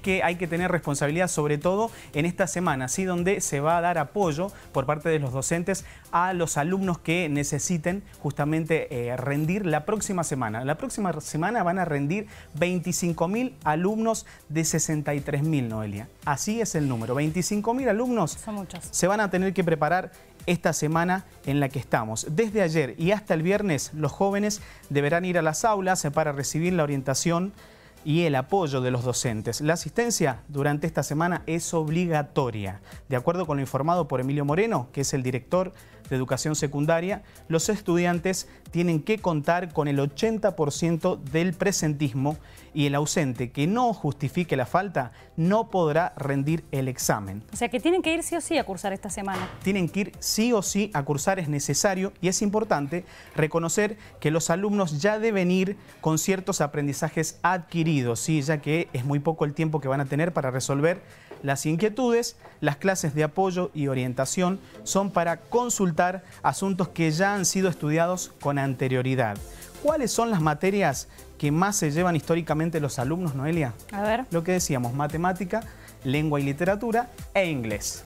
que hay que tener responsabilidad, sobre todo en esta semana, así donde se va a dar apoyo por parte de los docentes a los alumnos que necesiten justamente eh, rendir la próxima semana. La próxima semana van a rendir 25.000 alumnos de 63.000, Noelia. Así es el número, 25.000 alumnos se van a tener que preparar esta semana en la que estamos. Desde ayer y hasta el viernes, los jóvenes deberán ir a las aulas para recibir la orientación y el apoyo de los docentes. La asistencia durante esta semana es obligatoria. De acuerdo con lo informado por Emilio Moreno, que es el director de educación secundaria, los estudiantes tienen que contar con el 80% del presentismo y el ausente que no justifique la falta no podrá rendir el examen. O sea que tienen que ir sí o sí a cursar esta semana. Tienen que ir sí o sí a cursar, es necesario y es importante reconocer que los alumnos ya deben ir con ciertos aprendizajes adquiridos ¿sí? ya que es muy poco el tiempo que van a tener para resolver las inquietudes. Las clases de apoyo y orientación son para consultar asuntos que ya han sido estudiados con anterioridad. ¿Cuáles son las materias que más se llevan históricamente los alumnos, Noelia? A ver. Lo que decíamos, matemática, lengua y literatura e inglés.